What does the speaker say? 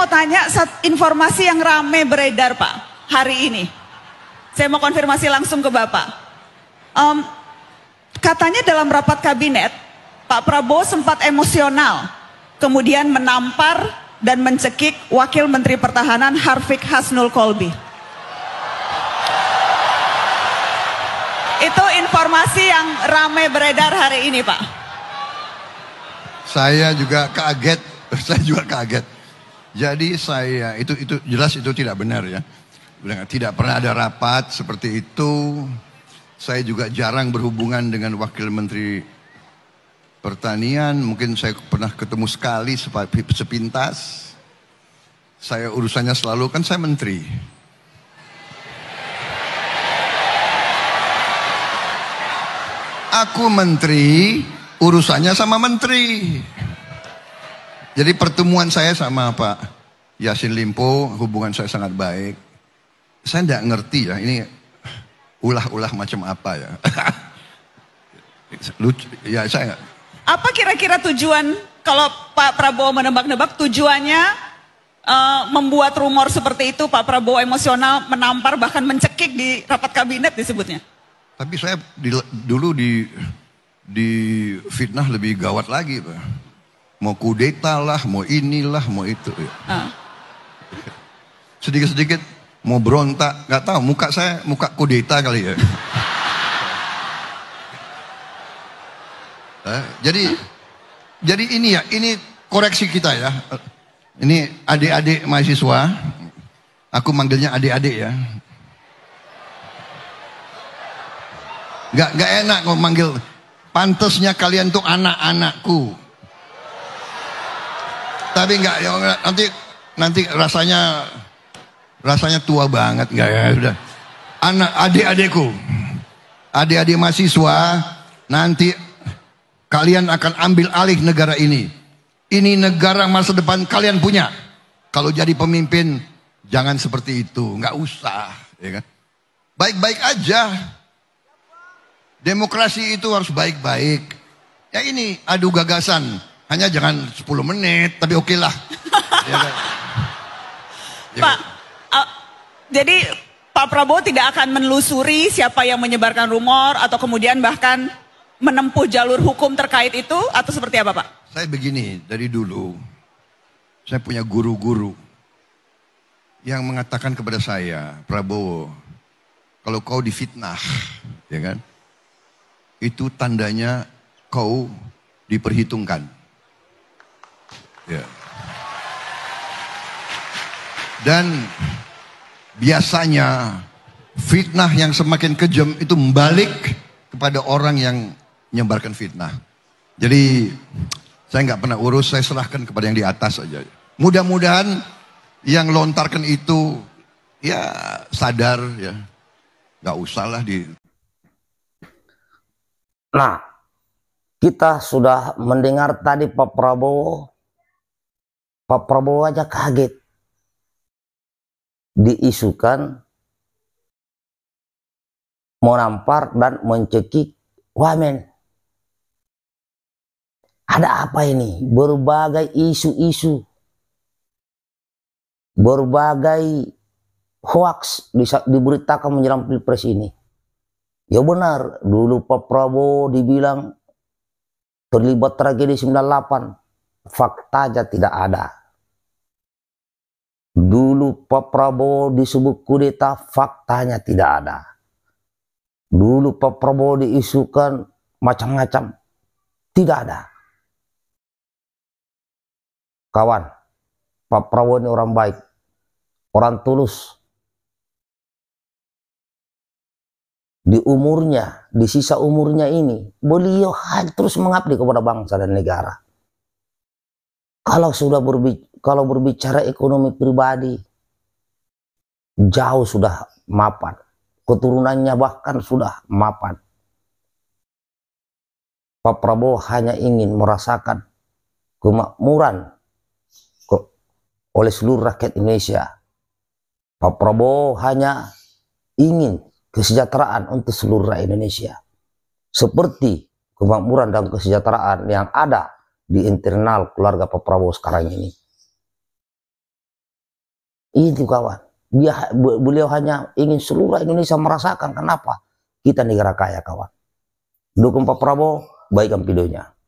mau tanya informasi yang rame beredar Pak hari ini. Saya mau konfirmasi langsung ke Bapak. Um, katanya dalam rapat kabinet Pak Prabowo sempat emosional, kemudian menampar dan mencekik Wakil Menteri Pertahanan Harfik Hasnul Kolbi. Itu informasi yang rame beredar hari ini Pak. Saya juga kaget, saya juga kaget. Jadi saya itu itu jelas itu tidak benar ya. Tidak pernah ada rapat seperti itu. Saya juga jarang berhubungan dengan Wakil Menteri Pertanian. Mungkin saya pernah ketemu sekali sepintas. Saya urusannya selalu kan saya menteri. Aku menteri, urusannya sama menteri. Jadi pertemuan saya sama Pak Yasin Limpo, hubungan saya sangat baik. Saya tidak ngerti ya, ini ulah-ulah macam apa ya. Lucu, ya saya Apa kira-kira tujuan kalau Pak Prabowo menebak-nebak tujuannya uh, membuat rumor seperti itu Pak Prabowo emosional menampar bahkan mencekik di rapat kabinet disebutnya. Tapi saya di, dulu di di fitnah lebih gawat lagi Pak. Mau kudeta lah, mau inilah, mau itu. Ya. Ah. Sedikit-sedikit mau berontak, nggak tahu muka saya muka kudeta kali ya. eh, jadi jadi ini ya, ini koreksi kita ya. Ini adik-adik mahasiswa, aku manggilnya adik-adik ya. Gak, gak enak kok manggil. Pantasnya kalian tuh anak-anakku. Tapi ya, nggak nanti nanti rasanya rasanya tua banget nggak ya sudah. Anak adik-adikku, adik-adik mahasiswa nanti kalian akan ambil alih negara ini. Ini negara masa depan kalian punya. Kalau jadi pemimpin jangan seperti itu, nggak usah, ya kan? Baik-baik aja. Demokrasi itu harus baik-baik. Ya ini adu gagasan. Hanya jangan 10 menit, tapi oke okay lah. ya, kan? ya. Pak, uh, jadi Pak Prabowo tidak akan menelusuri siapa yang menyebarkan rumor atau kemudian bahkan menempuh jalur hukum terkait itu atau seperti apa Pak? Saya begini, dari dulu saya punya guru-guru yang mengatakan kepada saya, Prabowo, kalau kau difitnah, ya kan? Itu tandanya kau diperhitungkan. Ya. Dan biasanya fitnah yang semakin kejam itu membalik kepada orang yang menyebarkan fitnah. Jadi saya nggak pernah urus, saya serahkan kepada yang di atas saja. Mudah-mudahan yang lontarkan itu ya sadar ya, nggak lah di. Nah, kita sudah mendengar tadi Pak Prabowo Pak Prabowo aja kaget diisukan menampar dan mencekik wamen. Ada apa ini? Berbagai isu-isu, berbagai hoax diberitakan menyerang pilpres ini. Ya benar, dulu Pak Prabowo dibilang terlibat tragedi 98. Fakta aja tidak ada. Dulu Pak Prabowo disebut kudeta, faktanya tidak ada. Dulu Pak Prabowo diisukan macam-macam, tidak ada. Kawan, Pak Prabowo ini orang baik, orang tulus. Di umurnya, di sisa umurnya ini, beliau hanya terus mengabdi kepada bangsa dan negara. Kalau sudah berbicara, kalau berbicara ekonomi pribadi, jauh sudah mapan. Keturunannya bahkan sudah mapan. Pak Prabowo hanya ingin merasakan kemakmuran ke, oleh seluruh rakyat Indonesia. Pak Prabowo hanya ingin kesejahteraan untuk seluruh rakyat Indonesia. Seperti kemakmuran dan kesejahteraan yang ada di internal keluarga Pak Prabowo sekarang ini. Itu kawan. Dia, beliau hanya ingin seluruh Indonesia merasakan kenapa kita negara kaya kawan. Dukung Pak Prabowo, baikkan videonya.